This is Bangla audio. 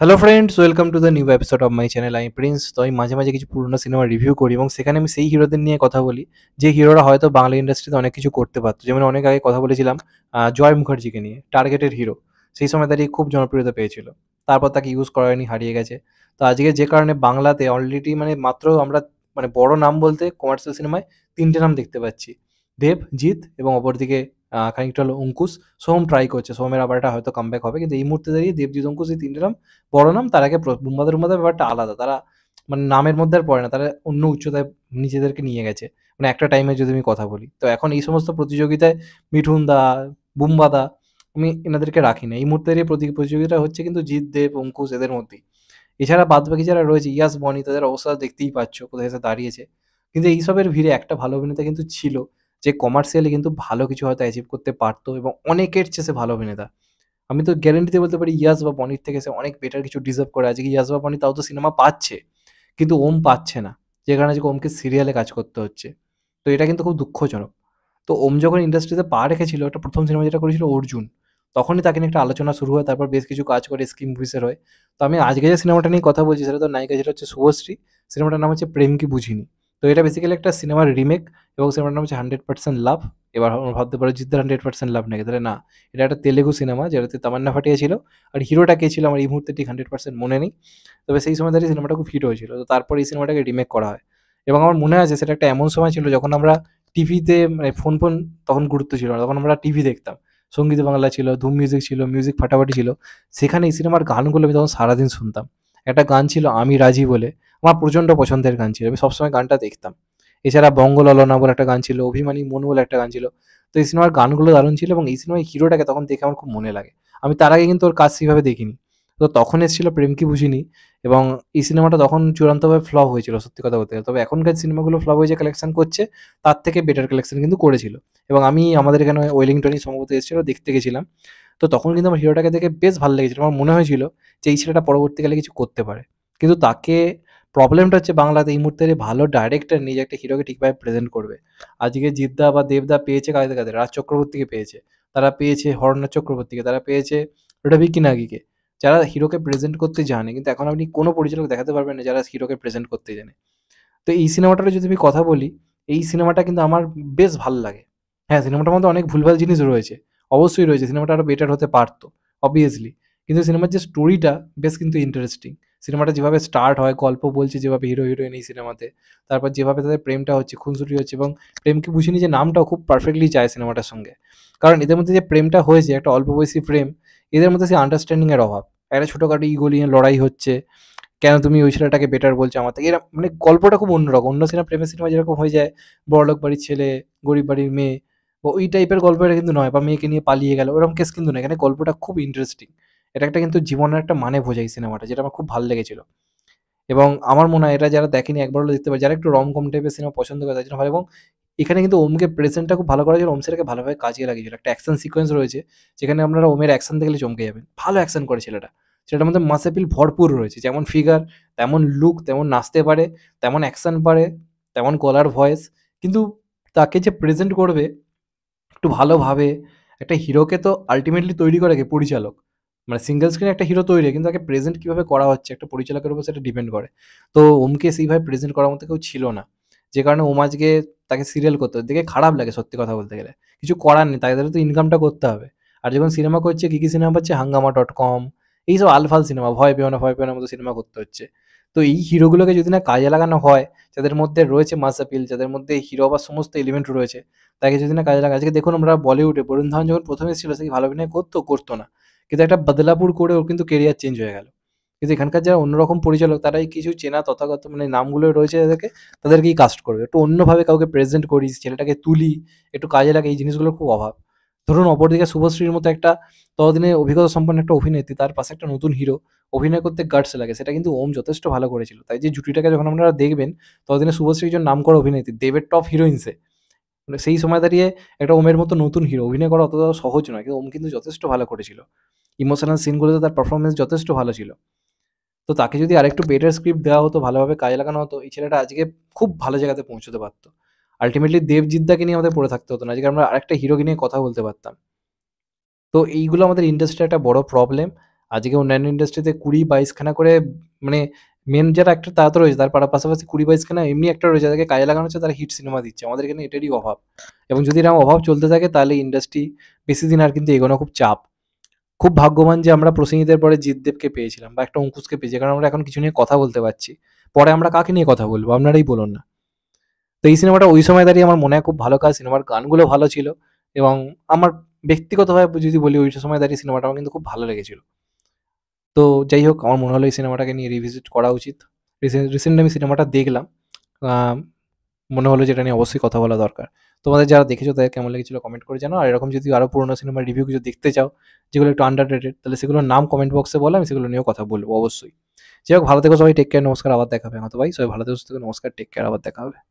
hello friends welcome to the new episode of my channel আমি প্রিন্স তো আমি মাঝে মাঝে কিছু পুরোনো সিনেমা রিভিউ করি এবং সেখানে আমি সেই হিরোদের নিয়ে কথা বলি যে হিরোরা হয়তো বাংলা ইন্ডাস্ট্রিতে অনেক কিছু করতে পারতো যেমন অনেক আগে কথা বলেছিলাম জয় মুখার্জিকে নিয়ে টার্গেটের হিরো সেই সময় দাঁড়িয়ে খুব জনপ্রিয়তা পেয়েছিল তারপর তাকে ইউজ করা হয়নি হারিয়ে গেছে তো আজকে যে কারণে বাংলাতে অলরেডি মানে মাত্র আমরা মানে বড় নাম বলতে কমার্শিয়াল সিনেমায় তিনটে নাম দেখতে পাচ্ছি দেব জিৎ এবং অপরদিকে খানিকটা হলো অঙ্কুশ সোম ট্রাই করছে সোমের আবার এটা হয়তো কামব্যাক হবে কিন্তু এই মুহূর্তে দাঁড়িয়ে দেবজিৎ অঙ্কুশ এই তিনটে নাম বড় নাম তার আগে বুম্বাদের বুম্বাদের ব্যাপারটা আলাদা তারা মানে নামের মধ্যে আর পড়ে না তারা অন্য উচ্চতায় নিজেদেরকে নিয়ে গেছে মানে একটা টাইমে যদি আমি কথা বলি তো এখন এই সমস্ত প্রতিযোগিতায় মিঠুন দা বুম্বা দা আমি এনাদেরকে রাখি না এই মুহূর্তের প্রতি প্রতিযোগিতা হচ্ছে কিন্তু জিৎ দেব অঙ্কুশ এদের মধ্যেই এছাড়া বাদ বাকি যারা রয়েছে ইয়াস বনি তাদের অবস্থা দেখতেই পাচ্ছ কোথায় এসে দাঁড়িয়েছে কিন্তু এইসবের ভিড়ে একটা ভালো অভিনেতা কিন্তু ছিল যে কমার্শিয়ালি কিন্তু ভালো কিছু হয়তো অ্যাচিভ করতে পারতো এবং অনেকের চেয়ে সে ভালো অভিনেতা আমি তো গ্যারেন্টিতে বলতে পারি ইয়াস বা বনির থেকে সে অনেক বেটার কিছু ডিজার্ভ করে কি ইয়াস বা বনি তাও তো সিনেমা পাচ্ছে কিন্তু ওম পাচ্ছে না যে কারণে আজকে ওমকে সিরিয়ালে কাজ করতে হচ্ছে তো এটা কিন্তু খুব দুঃখজনক তো ওম যখন ইন্ডাস্ট্রিতে পা রেখেছিল একটা প্রথম সিনেমা যেটা করেছিল অর্জুন তখনই তাকে নিয়ে একটা আলোচনা শুরু হয় তারপর বেশ কিছু কাজ করে স্কিম ভুইসের হয় তো আমি আজকে যে সিনেমাটা নিয়ে কথা বলছি সেটা তো নায়িকা যেটা হচ্ছে শুভশ্রী সিনেমাটার নাম হচ্ছে প্রেম কি বুঝিনি তো এটা বেসিক্যালি একটা সিনেমার রিমেক এবং সিনেমার নাম হচ্ছে হান্ড্রেড পার্সেন্ট লাভ এবার ভাবতে পারো জিদ্দার হান্ড্রেড পার্সেন্ট লাভ নাকি তাহলে না এটা একটা তেলেগু সিনেমা যেটাতে তামান্না ছিল আর হিরোটা কে ছিল আমার এই মুহূর্তে ঠিক হান্ড্রেড পার্সেন্ট মনে নেই তবে সেই সময় দাঁড়িয়ে সিনেমাটা খুব হিট হয়েছিল তো তারপর এই সিনেমাটাকে রিমেক করা হয় এবং আমার মনে আছে সেটা একটা এমন সময় ছিল যখন আমরা টিভিতে মানে ফোন ফোন তখন গুরুত্ব ছিল না তখন আমরা টিভি দেখতাম সঙ্গীত বাংলা ছিল ধুম মিউজিক ছিল মিউজিক ফাটাফাটি ছিল সেখানে এই সিনেমার গানগুলো আমি তখন সারাদিন শুনতাম একটা গান ছিল আমি রাজি বলে আমার প্রচণ্ড পছন্দের গান ছিল আমি সবসময় গানটা দেখতাম এছাড়া বঙ্গললনা বলে একটা গান ছিল অভিমানী মন বলে একটা গান ছিল তো এই সিনেমার গানগুলো দারুণ ছিল এবং এই সিনেমার হিরোটাকে তখন দেখে আমার খুব মনে লাগে আমি তার আগে কিন্তু ওর কাজ সেভাবে দেখিনি তো তখন এসেছিল প্রেম কি বুঝিনি এবং এই সিনেমাটা তখন চূড়ান্তভাবে ফ্লপ হয়েছিল সত্যি কথা বলতে তবে এখনকার সিনেমাগুলো ফ্লপ হয়ে যে কালেকশন করছে তার থেকে বেটার কালেকশন কিন্তু করেছিল এবং আমি আমাদের এখানে ওয়েলিংটনই সম্ভবত এসেছিল দেখতে গেছিলাম তো তখন কিন্তু আমার হিরোটাকে দেখে বেশ ভালো লেগেছিল আমার মনে হয়েছিল যে এই ছেলেটা পরবর্তীকালে কিছু করতে পারে কিন্তু তাকে প্রবলেমটা হচ্ছে বাংলাতে এই মুহূর্তে ভালো ডাইরেক্টর নিজে একটা হিরোকে ঠিকভাবে প্রেজেন্ট করবে আজকে জিদ্দা বা দেবদা পেয়েছে কাদের কাদের রাজ চক্রবর্তীকে পেয়েছে তারা পেয়েছে হরণা চক্রবর্তীকে তারা পেয়েছে রবি কিনাগিকে যারা হিরোকে প্রেজেন্ট করতে জানে কিন্তু এখন আপনি কোনো পরিচালক দেখাতে পারবেন না যারা হিরোকে প্রেজেন্ট করতে জানে তো এই সিনেমাটার যদি আমি কথা বলি এই সিনেমাটা কিন্তু আমার বেশ ভালো লাগে হ্যাঁ সিনেমাটার মধ্যে অনেক ভুলভাল জিনিস রয়েছে অবশ্যই রয়েছে সিনেমাটা আরও বেটার হতে পারতো অবভিয়াসলি কিন্তু সিনেমার যে স্টোরিটা বেশ কিন্তু ইন্টারেস্টিং সিনেমাটা যেভাবে স্টার্ট হয় গল্প বলছে যেভাবে হিরো হিরোইন এই সিনেমাতে তারপর যেভাবে তাদের প্রেমটা হচ্ছে খুনসুটি হচ্ছে এবং প্রেমকে বুঝে নিয়ে যে নামটাও খুব পারফেক্টলি যায় সিনেমাটার সঙ্গে কারণ এদের মধ্যে যে প্রেমটা হয়েছে একটা অল্প বয়সী প্রেম এদের মধ্যে সেই আন্ডারস্ট্যান্ডিংয়ের অভাব একটা ছোটোখাটো ইগো নিয়ে লড়াই হচ্ছে কেন তুমি ওই ছেলেটাকে বেটার বলছো আমার থেকে এরা মানে গল্পটা খুব অন্যরকম অন্য সিনেমা প্রেমের সিনেমা যেরকম হয়ে যায় বড়লোক বাড়ির ছেলে গরিব বাড়ির মেয়ে বা ওই টাইপের গল্প এটা কিন্তু নয় বা মেয়েকে নিয়ে পালিয়ে গেল ওরকম কেস কিন্তু নয় এখানে গল্পটা খুব ইন্টারেস্টিং এটা একটা কিন্তু জীবনের একটা মানে বোঝায় সিনেমাটা যেটা আমার খুব ভালো লেগেছিল এবং আমার মনে হয় এটা যারা দেখেনি একবার হলে দেখতে পারে যারা একটু রম কম টাইপের সিনেমা পছন্দ করে তার জন্য ভালো এবং এখানে কিন্তু ওমকে প্রেজেন্টটা খুব ভালো করার জন্য ওম সেটাকে ভালোভাবে কাজে লাগিয়েছিল একটা অ্যাকশন সিকোয়েন্স রয়েছে যেখানে আপনারা ওমের অ্যাকশন দেখলে চমকে যাবেন ভালো অ্যাকশন করে ছেলেটা সেটার মধ্যে মাসেপিল ভরপুর রয়েছে যেমন ফিগার তেমন লুক তেমন নাচতে পারে তেমন অ্যাকশন পারে তেমন কলার ভয়েস কিন্তু তাকে যে প্রেজেন্ট করবে একটু ভালোভাবে একটা হিরোকে তো আলটিমেটলি তৈরি করে কে পরিচালক মানে সিঙ্গেল স্ক্রিনে একটা হিরো তৈরি কিন্তু তাকে প্রেজেন্ট কীভাবে করা হচ্ছে একটা পরিচালকের উপর সেটা ডিপেন্ড করে তো ওমকে সেইভাবে প্রেজেন্ট করার মতো কেউ ছিল না যে কারণে ওম আজকে তাকে সিরিয়াল করতে দেখে খারাপ লাগে সত্যি কথা বলতে গেলে কিছু করার নেই তাদের তো ইনকামটা করতে হবে আর যখন সিনেমা করছে কী কী সিনেমা পাচ্ছে হাঙ্গামা ডট কম এইসব আলফাল সিনেমা ভয় পেও না ভয় পেও না মতো সিনেমা করতে হচ্ছে তো এই হিরোগুলোকে যদি না কাজে লাগানো হয় যাদের মধ্যে রয়েছে মাস আপিল যাদের মধ্যে হিরো বা সমস্ত এলিমেন্ট রয়েছে তাকে যদি না কাজে লাগা আজকে দেখুন আমরা বলিউডে বরুণ ধাওয়ান যখন প্রথমে ছিল সেই ভালো অভিনয় করতো করতো না কিন্তু একটা বদলাপুর করে ওর কিন্তু কেরিয়ার চেঞ্জ হয়ে গেল কিন্তু এখানকার যারা অন্যরকম পরিচালক তারাই কিছু চেনা তথাগত মানে নামগুলো রয়েছে তাদেরকে তাদেরকেই কাস্ট করবে একটু অন্যভাবে কাউকে প্রেজেন্ট করি ছেলেটাকে তুলি একটু কাজে লাগে এই জিনিসগুলোর খুব অভাব ধরুন অপরদিকে শুভশ্রীর মতো একটা ততদিনে অভিজ্ঞতা সম্পন্ন একটা অভিনেত্রী তার পাশে একটা নতুন হিরো অভিনয় করতে গার্ডস লাগে সেটা কিন্তু ওম যথেষ্ট ভালো করেছিল তাই যে জুটিটাকে যখন আপনারা দেখবেন ততদিনে শুভশ্রী একজন নাম করা অভিনেত্রী দেবের টপ হিরোইনসে মানে সেই সময় দাঁড়িয়ে একটা ওমের মতো নতুন হিরো অভিনয় করা অতটা সহজ নয় কিন্তু ওম কিন্তু যথেষ্ট ভালো করেছিল ইমোশনাল সিনগুলোতে তার পারফরমেন্স যথেষ্ট ভালো ছিল তো তাকে যদি আরেকটু বেটার স্ক্রিপ্ট দেওয়া হতো ভালোভাবে কাজে লাগানো হতো এই ছেলেটা আজকে খুব ভালো জায়গাতে পৌঁছতে পারতো আলটিমেটলি দেবজিদ্দাকে নিয়ে আমাদের পড়ে থাকতে হতো না আজকে আমরা আরেকটা হিরোকে নিয়ে কথা বলতে পারতাম তো এইগুলো আমাদের ইন্ডাস্ট্রির একটা বড় প্রবলেম আজকে অন্যান্য ইন্ডাস্ট্রিতে কুড়ি বাইশখানা করে মানে মেন যারা একটা তারা তো রয়েছে তার পাশাপাশি কুড়ি বাইশখানা এমনি একটা রয়েছে তাদেরকে কাজে লাগানো হচ্ছে তারা হিট সিনেমা দিচ্ছে আমাদের এখানে এটারই অভাব এবং যদি এরকম অভাব চলতে থাকে তাহলে ইন্ডাস্ট্রি বেশি দিন আর কিন্তু এগোনো খুব চাপ খুব ভাগ্যবান যে আমরা প্রসেনজিতের পরে জিতদেবকে পেয়েছিলাম বা একটা অঙ্কুশকে পেয়েছি কারণ আমরা এখন কিছু নিয়ে কথা বলতে পারছি পরে আমরা কাকে নিয়ে কথা বলবো আপনারাই বলুন না তো এই সিনেমাটা ওই সময় দাঁড়িয়ে আমার মনে হয় খুব ভালো কাজ সিনেমার গানগুলো ভালো ছিল এবং আমার ব্যক্তিগতভাবে যদি বলি ওই সময় দাঁড়িয়ে সিনেমাটা আমার কিন্তু খুব ভালো লেগেছিল তো যাই হোক আমার মনে হলো এই সিনেমাটাকে নিয়ে রিভিজিট করা উচিত রিসেন্ট আমি সিনেমাটা দেখলাম মনে হলো যেটা নিয়ে অবশ্যই কথা বলা দরকার তোমাদের যারা দেখেছো তাদের কেমন লেগেছিলো কমেন্ট করে জানো আর এরকম যদি আরও পুরোনো সিনেমার রিভিউ কিছু দেখতে চাও যেগুলো একটু আন্ডার রেটেড তাহলে সেগুলোর নাম কমেন্ট বক্সে বলো আমি সেগুলো নিয়েও কথা বলবো অবশ্যই যাই হোক ভালো থেকো সবাই টেক কেয়ার নমস্কার আবার দেখাবে হবে হয়তো ভাই সবাই ভালো থেকে নমস্কার টেক কেয়ার আবার দেখাবে